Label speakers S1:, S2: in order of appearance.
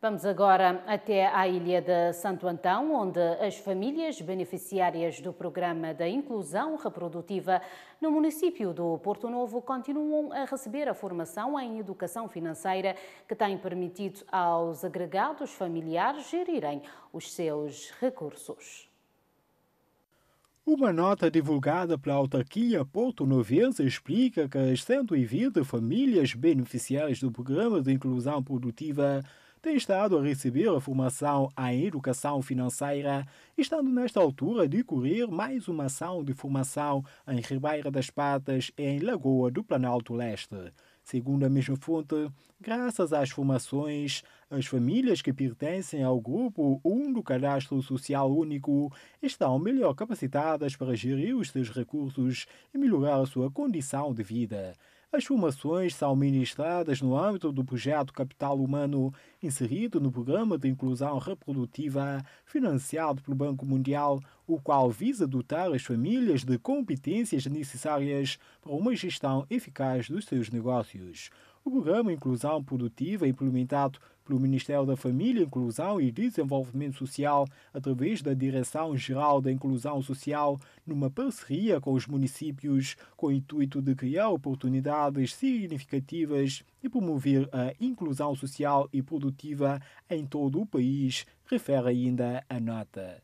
S1: Vamos agora até à ilha de Santo Antão, onde as famílias beneficiárias do programa da inclusão reprodutiva no município do Porto Novo continuam a receber a formação em educação financeira que tem permitido aos agregados familiares gerirem os seus recursos.
S2: Uma nota divulgada pela autarquia Porto Novense explica que as 120 famílias beneficiárias do programa de inclusão produtiva tem estado a receber a formação em educação financeira, estando nesta altura a decorrer mais uma ação de formação em Ribeira das Patas e em Lagoa do Planalto Leste. Segundo a mesma fonte, graças às formações, as famílias que pertencem ao grupo 1 do Cadastro Social Único estão melhor capacitadas para gerir os seus recursos e melhorar a sua condição de vida. As formações são ministradas no âmbito do projeto Capital Humano, inserido no Programa de Inclusão Reprodutiva, financiado pelo Banco Mundial, o qual visa dotar as famílias de competências necessárias para uma gestão eficaz dos seus negócios. O programa Inclusão Produtiva, implementado pelo Ministério da Família, Inclusão e Desenvolvimento Social, através da Direção-Geral da Inclusão Social, numa parceria com os municípios, com o intuito de criar oportunidades significativas e promover a inclusão social e produtiva em todo o país, refere ainda a nota.